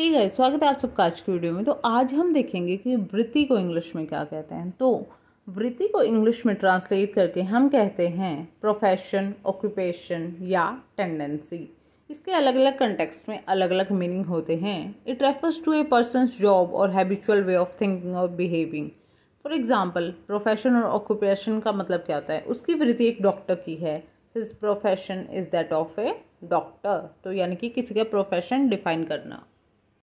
ठीक है स्वागत है आप सबका आज की वीडियो में तो आज हम देखेंगे कि वृत्ति को इंग्लिश में क्या कहते हैं तो वृत्ति को इंग्लिश में ट्रांसलेट करके हम कहते हैं प्रोफेशन ऑक्यूपेशन या टेंडेंसी इसके अलग अलग कंटेक्स्ट में अलग अलग मीनिंग होते हैं it refers to a person job और हैबिचुअल वे ऑफ थिंकिंग और बिहेविंग फॉर एग्जाम्पल प्रोफेशन और ऑक्यूपेशन का मतलब क्या होता है उसकी वृत्ति एक डॉक्टर की है his profession is that of a doctor तो यानी कि किसी का प्रोफेशन डिफाइन करना